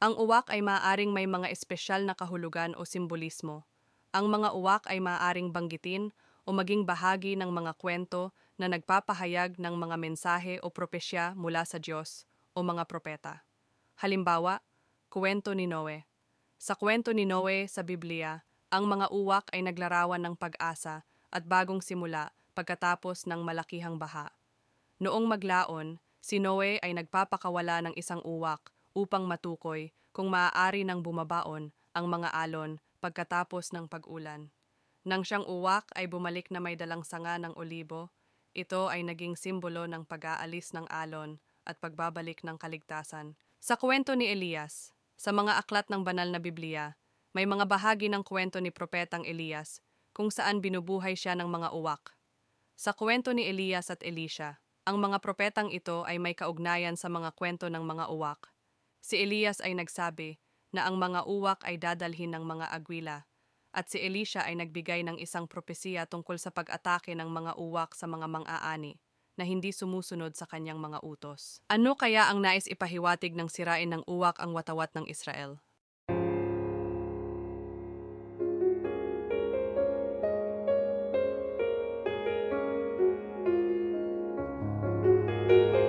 Ang uwak ay maaaring may mga espesyal na kahulugan o simbolismo. Ang mga uwak ay maaaring banggitin o maging bahagi ng mga kwento na nagpapahayag ng mga mensahe o propesya mula sa Diyos o mga propeta. Halimbawa, kwento ni Noe. Sa kwento ni Noe sa Biblia, ang mga uwak ay naglarawan ng pag-asa at bagong simula pagkatapos ng malakihang baha. Noong maglaon, si Noe ay nagpapakawala ng isang uwak upang matukoy kung maaari nang bumabaon ang mga alon pagkatapos ng pag-ulan. Nang siyang uwak ay bumalik na may dalang sanga ng olibo, ito ay naging simbolo ng pag-aalis ng alon at pagbabalik ng kaligtasan. Sa kwento ni Elias, sa mga aklat ng banal na Biblia, may mga bahagi ng kwento ni Propetang Elias kung saan binubuhay siya ng mga uwak. Sa kwento ni Elias at Elisha, ang mga propetang ito ay may kaugnayan sa mga kwento ng mga uwak Si Elias ay nagsabi na ang mga uwak ay dadalhin ng mga agwila, at si Elisha ay nagbigay ng isang propesiya tungkol sa pag-atake ng mga uwak sa mga mang-aani na hindi sumusunod sa kanyang mga utos. Ano kaya ang nais ipahiwatig ng sirain ng uwak ang watawat ng Israel? thank you